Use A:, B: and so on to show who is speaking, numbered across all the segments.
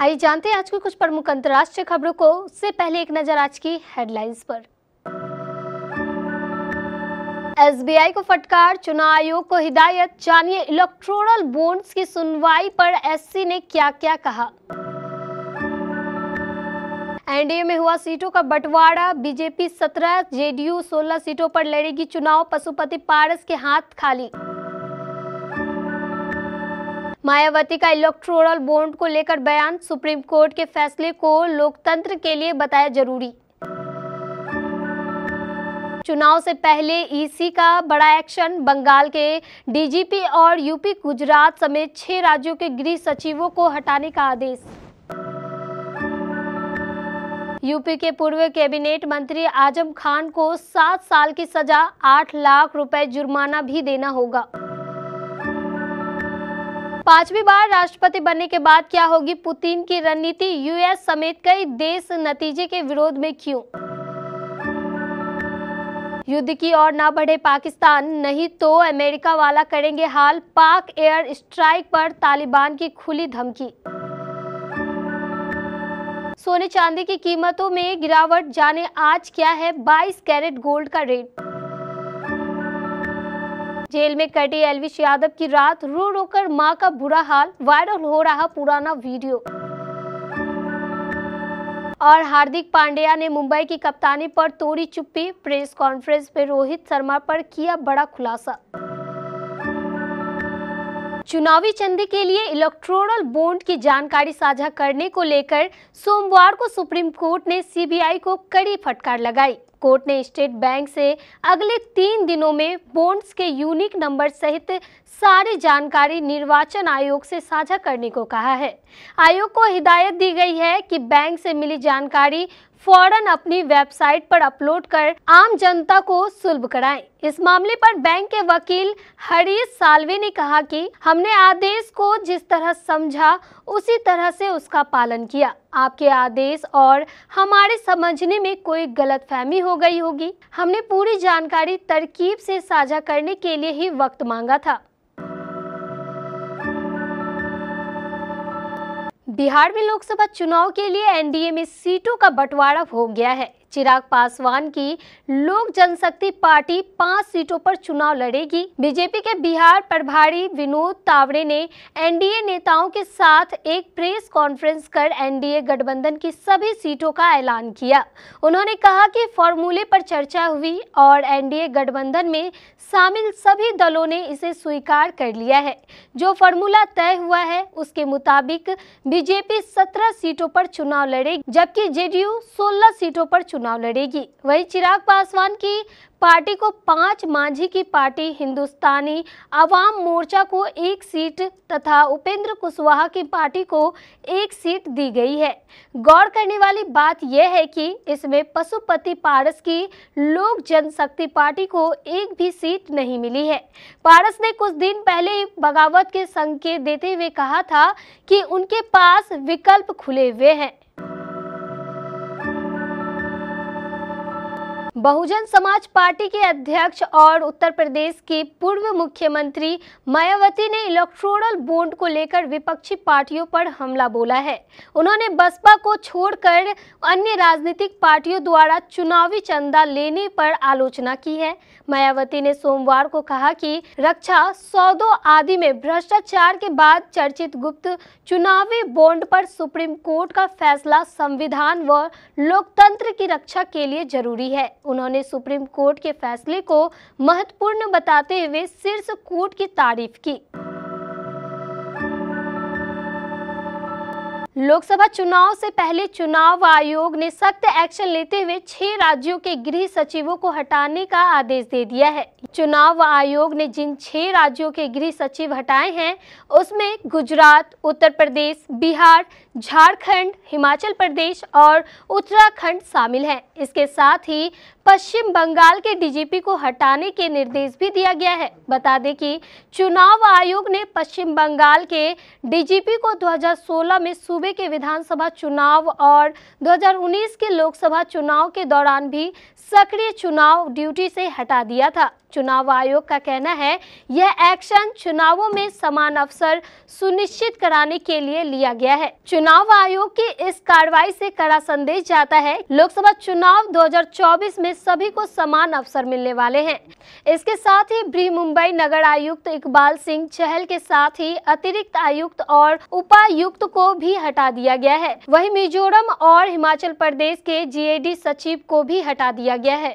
A: आइए जानते हैं आज की कुछ प्रमुख अंतर्राष्ट्रीय खबरों को उससे पहले एक नजर आज की हेडलाइंस पर एसबीआई को फटकार चुनाव आयोग को हिदायत जानिए इलेक्ट्रोरल बोन्स की सुनवाई पर एससी ने क्या क्या कहा एनडीए में हुआ सीटों का बंटवारा बीजेपी 17, जेडीयू 16 सीटों पर लड़ेगी चुनाव पशुपति पारस के हाथ खाली मायावती का इलेक्ट्रोरल बॉन्ड को लेकर बयान सुप्रीम कोर्ट के फैसले को लोकतंत्र के लिए बताया जरूरी चुनाव से पहले ईसी e का बड़ा एक्शन बंगाल के डीजीपी और यूपी गुजरात समेत छह राज्यों के गृह सचिवों को हटाने का आदेश यूपी के पूर्व कैबिनेट मंत्री आजम खान को सात साल की सजा आठ लाख रुपए जुर्माना भी देना होगा पांचवी बार राष्ट्रपति बनने के बाद क्या होगी पुतिन की रणनीति यूएस समेत कई देश नतीजे के विरोध में क्यों युद्ध की ओर ना बढ़े पाकिस्तान नहीं तो अमेरिका वाला करेंगे हाल पाक एयर स्ट्राइक पर तालिबान की खुली धमकी सोने चांदी की कीमतों में गिरावट जाने आज क्या है 22 कैरेट गोल्ड का रेट जेल में कटी एलविश यादव की रात रो रो कर माँ का बुरा हाल वायरल हो रहा पुराना वीडियो और हार्दिक पांड्या ने मुंबई की कप्तानी पर तोड़ी चुप्पी प्रेस कॉन्फ्रेंस में रोहित शर्मा पर किया बड़ा खुलासा चुनावी चंदे के लिए इलेक्ट्रोरल बोन्ड की जानकारी साझा करने को लेकर सोमवार को सुप्रीम कोर्ट ने सीबीआई को कड़ी फटकार लगाई कोर्ट ने स्टेट बैंक से अगले तीन दिनों में बॉन्ड्स के यूनिक नंबर सहित सारी जानकारी निर्वाचन आयोग से साझा करने को कहा है आयोग को हिदायत दी गई है कि बैंक से मिली जानकारी फौरन अपनी वेबसाइट पर अपलोड कर आम जनता को सुलभ कराएं। इस मामले पर बैंक के वकील हरीश सालवे ने कहा कि हमने आदेश को जिस तरह समझा उसी तरह से उसका पालन किया आपके आदेश और हमारे समझने में कोई गलत फहमी हो गई होगी हमने पूरी जानकारी तरकीब से साझा करने के लिए ही वक्त मांगा था बिहार में लोकसभा चुनाव के लिए एनडीए में सीटों का बंटवारा हो गया है चिराग पासवान की लोक जनशक्ति पार्टी पांच सीटों पर चुनाव लड़ेगी बीजेपी के बिहार प्रभारी विनोद तावड़े ने एनडीए नेताओं के साथ एक प्रेस कॉन्फ्रेंस कर एनडीए गठबंधन की सभी सीटों का ऐलान किया उन्होंने कहा कि फॉर्मूले पर चर्चा हुई और एनडीए गठबंधन में शामिल सभी दलों ने इसे स्वीकार कर लिया है जो फॉर्मूला तय हुआ है उसके मुताबिक बीजेपी सत्रह सीटों पर चुनाव लड़ेगी जबकि जेडीयू सोलह सीटों पर चुनाव चुनाव लड़ेगी वहीं चिराग पासवान की पार्टी को पांच मांझी की पार्टी हिंदुस्तानी आवाम मोर्चा को एक सीट तथा उपेंद्र कुशवाहा की पार्टी को एक सीट दी गई है गौर करने वाली बात यह है कि इसमें पशुपति पारस की लोक जनशक्ति पार्टी को एक भी सीट नहीं मिली है पारस ने कुछ दिन पहले ही बगावत के संकेत देते हुए कहा था कि उनके पास विकल्प खुले हुए हैं बहुजन समाज पार्टी के अध्यक्ष और उत्तर प्रदेश की पूर्व मुख्यमंत्री मायावती ने इलेक्ट्रोरल बोन्ड को लेकर विपक्षी पार्टियों पर हमला बोला है उन्होंने बसपा को छोड़कर अन्य राजनीतिक पार्टियों द्वारा चुनावी चंदा लेने पर आलोचना की है मायावती ने सोमवार को कहा कि रक्षा सौदों आदि में भ्रष्टाचार के बाद चर्चित गुप्त चुनावी बोन्ड पर सुप्रीम कोर्ट का फैसला संविधान व लोकतंत्र की रक्षा के लिए जरूरी है उन्होंने सुप्रीम कोर्ट के फैसले को महत्वपूर्ण बताते हुए शीर्ष कोर्ट की तारीफ की लोकसभा चुनाव से पहले चुनाव आयोग ने सख्त एक्शन लेते हुए छह राज्यों के गृह सचिवों को हटाने का आदेश दे दिया है चुनाव आयोग ने जिन छह राज्यों के गृह सचिव हटाए हैं उसमें गुजरात उत्तर प्रदेश बिहार झारखंड, हिमाचल प्रदेश और उत्तराखंड शामिल हैं। इसके साथ ही पश्चिम बंगाल के डीजीपी को हटाने के निर्देश भी दिया गया है बता दें कि चुनाव आयोग ने पश्चिम बंगाल के डीजीपी को 2016 में सूबे 2019 के विधानसभा चुनाव और 2019 के लोकसभा चुनाव के दौरान भी सक्रिय चुनाव ड्यूटी से हटा दिया था चुनाव आयोग का कहना है यह एक्शन चुनावों में समान अवसर सुनिश्चित कराने के लिए लिया गया है चुनाव आयोग की इस कार्रवाई से कड़ा संदेश जाता है लोकसभा चुनाव 2024 में सभी को समान अवसर मिलने वाले हैं इसके साथ ही बृह मुंबई नगर आयुक्त इकबाल सिंह चहल के साथ ही अतिरिक्त आयुक्त और उपायुक्त को भी हटा दिया गया है वही मिजोरम और हिमाचल प्रदेश के जी सचिव को भी हटा दिया गया है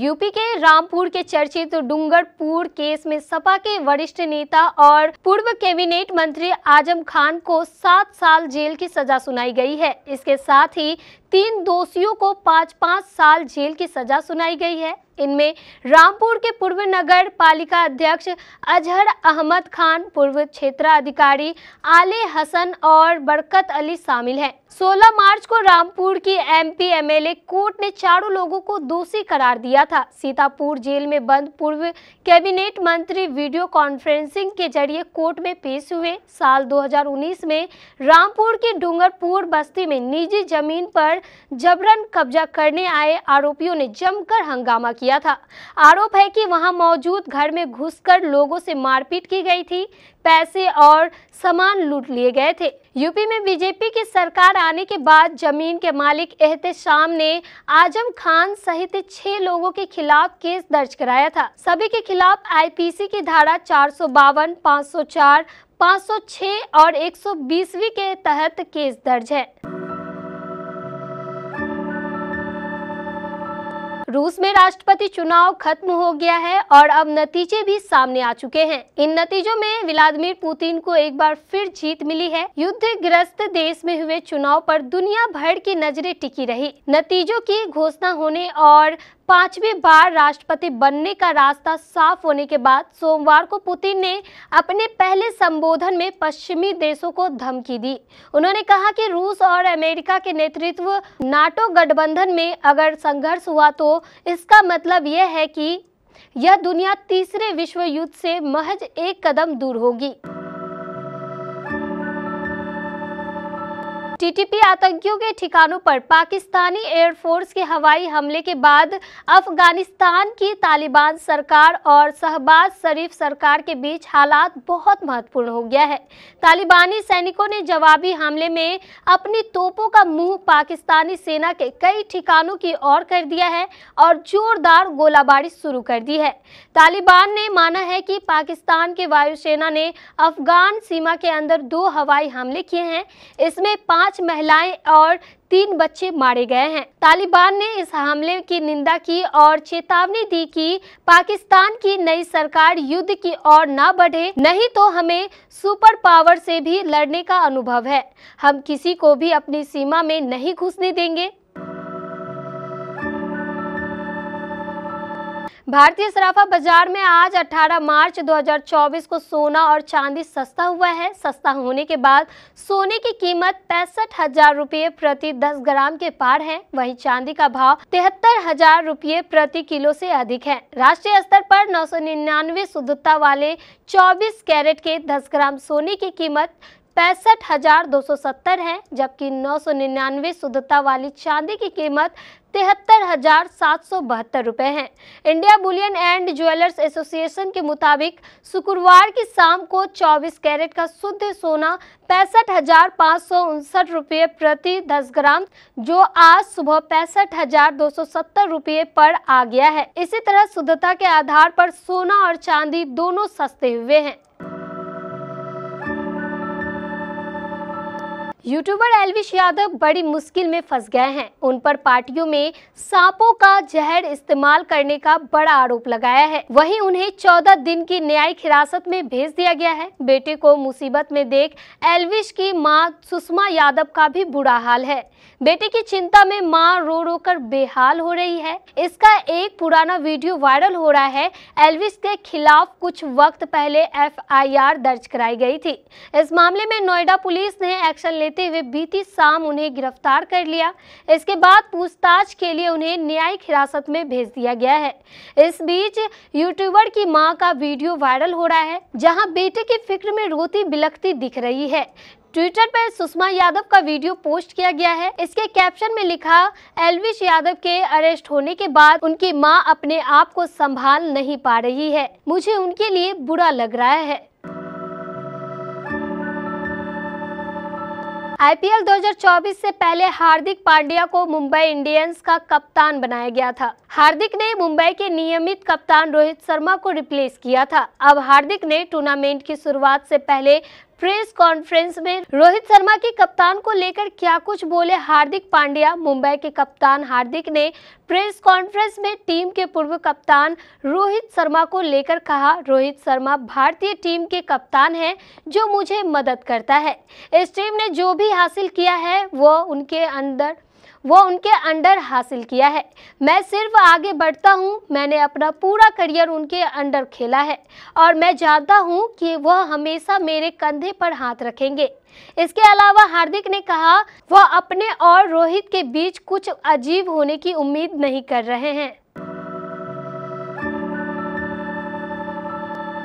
A: यूपी के रामपुर के चर्चित डूंगरपुर केस में सपा के वरिष्ठ नेता और पूर्व कैबिनेट मंत्री आजम खान को सात साल जेल की सजा सुनाई गई है इसके साथ ही तीन दोषियों को पाँच पाँच साल जेल की सजा सुनाई गई है इनमें रामपुर के पूर्व नगर पालिका अध्यक्ष अजहर अहमद खान पूर्व क्षेत्र अधिकारी आले हसन और बरकत अली शामिल हैं 16 मार्च को रामपुर की एमपी एमएलए कोर्ट ने चारों लोगों को दोषी करार दिया था सीतापुर जेल में बंद पूर्व कैबिनेट मंत्री वीडियो कॉन्फ्रेंसिंग के जरिए कोर्ट में पेश हुए साल 2019 में रामपुर की डूंगरपुर बस्ती में निजी जमीन पर जबरन कब्जा करने आए आरोपियों ने जमकर हंगामा किया था आरोप है कि वहां मौजूद घर में घुसकर लोगों से मारपीट की गई थी पैसे और सामान लूट लिए गए थे यूपी में बीजेपी की सरकार आने के बाद जमीन के मालिक शाम ने आजम खान सहित छह लोगों के खिलाफ केस दर्ज कराया था सभी के खिलाफ आईपीसी की धारा चार सौ बावन पाँच सौ चार पाँच सौ छह और एक सौ बीसवी के तहत केस दर्ज है रूस में राष्ट्रपति चुनाव खत्म हो गया है और अब नतीजे भी सामने आ चुके हैं इन नतीजों में व्लादिमीर पुतिन को एक बार फिर जीत मिली है युद्ध ग्रस्त देश में हुए चुनाव पर दुनिया भर की नजरें टिकी रही नतीजों की घोषणा होने और पांचवी बार राष्ट्रपति बनने का रास्ता साफ होने के बाद सोमवार को पुतिन ने अपने पहले संबोधन में पश्चिमी देशों को धमकी दी उन्होंने कहा कि रूस और अमेरिका के नेतृत्व नाटो गठबंधन में अगर संघर्ष हुआ तो इसका मतलब यह है कि यह दुनिया तीसरे विश्व युद्ध से महज एक कदम दूर होगी टीटीपी आतंकियों के ठिकानों पर पाकिस्तानी एयरफोर्स के हवाई हमले के बाद अफगानिस्तान की तालिबान सरकार और शहबाज शरीफ सरकार के बीच हालात बहुत महत्वपूर्ण हो गया है तालिबानी सैनिकों ने जवाबी हमले में अपनी तोपों का मुंह पाकिस्तानी सेना के कई ठिकानों की ओर कर दिया है और जोरदार गोलाबारी शुरू कर दी है तालिबान ने माना है कि पाकिस्तान के वायुसेना ने अफगान सीमा के अंदर दो हवाई हमले किए हैं इसमें पाँच पांच महिलाएं और तीन बच्चे मारे गए हैं तालिबान ने इस हमले की निंदा की और चेतावनी दी कि पाकिस्तान की नई सरकार युद्ध की ओर न बढ़े नहीं तो हमें सुपर पावर से भी लड़ने का अनुभव है हम किसी को भी अपनी सीमा में नहीं घुसने देंगे भारतीय सराफा बाजार में आज 18 मार्च 2024 को सोना और चांदी सस्ता हुआ है सस्ता होने के बाद सोने की कीमत पैंसठ हजार रुपये प्रति 10 ग्राम के पार है वहीं चांदी का भाव तिहत्तर हजार रुपये प्रति किलो से अधिक है राष्ट्रीय स्तर पर नौ शुद्धता वाले 24 कैरेट के 10 ग्राम सोने की कीमत पैंसठ हजार दो सौ सत्तर है जबकि नौ सौ निन्यानवे शुद्धता वाली चांदी की कीमत तिहत्तर हजार सात सौ बहत्तर रुपए है India bullion and jewellers association के मुताबिक शुक्रवार की शाम को 24 कैरेट का शुद्ध सोना पैंसठ हजार पाँच सौ उनसठ रुपये प्रति 10 ग्राम जो आज सुबह पैंसठ हजार दो सौ सत्तर रुपये पर आ गया है इसी तरह शुद्धता के आधार पर सोना और चांदी दोनों सस्ते हुए हैं यूट्यूबर एलविश यादव बड़ी मुश्किल में फंस गए हैं उन पर पार्टियों में सांपों का जहर इस्तेमाल करने का बड़ा आरोप लगाया है वहीं उन्हें 14 दिन की न्यायिक हिरासत में भेज दिया गया है बेटे को मुसीबत में देख एलविश की मां सुषमा यादव का भी बुरा हाल है बेटे की चिंता में मां रो रो कर बेहाल हो रही है इसका एक पुराना वीडियो वायरल हो रहा है एलविश के खिलाफ कुछ वक्त पहले एफ दर्ज कराई गयी थी इस मामले में नोएडा पुलिस ने एक्शन देते हुए बीती शाम उन्हें गिरफ्तार कर लिया इसके बाद पूछताछ के लिए उन्हें न्यायिक हिरासत में भेज दिया गया है इस बीच यूट्यूबर की मां का वीडियो वायरल हो रहा है जहां बेटे की फिक्र में रोती बिलखती दिख रही है ट्विटर पर सुषमा यादव का वीडियो पोस्ट किया गया है इसके कैप्शन में लिखा एलविश यादव के अरेस्ट होने के बाद उनकी मां अपने आप को संभाल नहीं पा रही है मुझे उनके लिए बुरा लग रहा है आईपीएल 2024 से पहले हार्दिक पांड्या को मुंबई इंडियंस का कप्तान बनाया गया था हार्दिक ने मुंबई के नियमित कप्तान रोहित शर्मा को रिप्लेस किया था अब हार्दिक ने टूर्नामेंट की शुरुआत से पहले प्रेस कॉन्फ्रेंस में रोहित शर्मा की कप्तान को लेकर क्या कुछ बोले हार्दिक पांड्या मुंबई के कप्तान हार्दिक ने प्रेस कॉन्फ्रेंस में टीम के पूर्व कप्तान रोहित शर्मा को लेकर कहा रोहित शर्मा भारतीय टीम के कप्तान हैं जो मुझे मदद करता है इस टीम ने जो भी हासिल किया है वो उनके अंदर वो उनके अंडर हासिल किया है मैं सिर्फ आगे बढ़ता हूँ मैंने अपना पूरा करियर उनके अंडर खेला है और मैं जानता हूँ कि वह हमेशा मेरे कंधे पर हाथ रखेंगे इसके अलावा हार्दिक ने कहा वह अपने और रोहित के बीच कुछ अजीब होने की उम्मीद नहीं कर रहे हैं